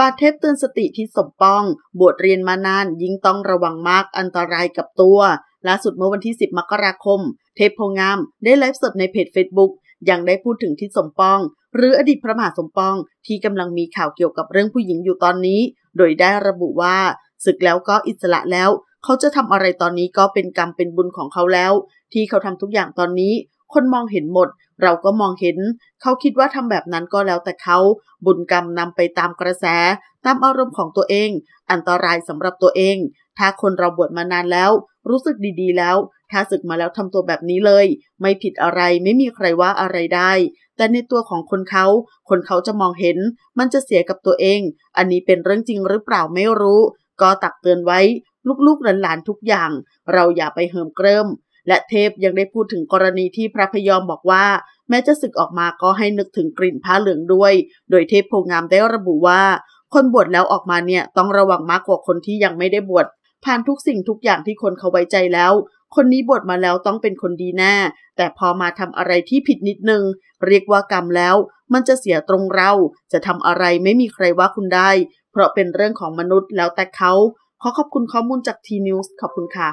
ปาเทพเตือนสติทิศสมปอง บวชเรียนมานาน ยิ่งต้องระวังมากอันตรายกับตัว ล่าสุดเมื่อวันที่ 10 มกราคม เทพโพงามได้ไลฟ์สดในเพจ Facebook ยังได้พูดถึงทิศสมปอง หรืออดีตพระมหาสมปองที่กำลังมีข่าวเกี่ยวกับเรื่องผู้หญิงอยู่ตอนนี้ โดยได้ระบุว่าศึกแล้วก็อิสระแล้ว เขาจะทำอะไรตอนนี้ก็เป็นกรรมเป็นบุญของเขาแล้ว ที่เขาทำทุกอย่างตอนนี้คนมองเห็นหมด เราก็มองเห็น เขาคิดว่าทำแบบนั้นก็แล้วแต่เขา บุญกรรมนำไปตามกระแส ตามอารมณ์ของตัวเอง อันตรายสำหรับตัวเอง ถ้าคนเราบวชมานานแล้ว รู้สึกดี ๆ แล้ว ถ้าศึกมาแล้วทำตัวแบบนี้เลย ไม่ผิดอะไรไม่มีใครว่าอะไรได้ แต่ในตัวของคนเขาคนเขาจะมองเห็น มันจะเสียกับตัวเอง อันนี้เป็นเรื่องจริงหรือเปล่าไม่รู้ ก็ตักเตือนไว้ลูกๆหลานๆทุกอย่าง เราอย่าไปเหิมเกริมและเทพยังได้พูดถึงกรณีที่พระพยอมบอกว่า แม้จะศึกออกมาก็ให้นึกถึงกลิ่นผ้าเหลืองด้วย โดยเทพโพงามได้ระบุว่า คนบวชแล้วออกมาเนี่ยต้องระวังมากกว่าคนที่ยังไม่ได้บวชผ่านทุกสิ่งทุกอย่างที่คนเขาไว้ใจแล้ว คนนี้บวชมาแล้วต้องเป็นคนดีแน่ แต่พอมาทำอะไรที่ผิดนิดนึง เรียกว่ากรรมแล้ว มันจะเสียตรงเรา จะทำอะไรไม่มีใครว่าคุณได้ เพราะเป็นเรื่องของมนุษย์ แล้วแต่เขาขอขอบคุณข้อมูลจากทีนิวส์ขอบคุณค่ะ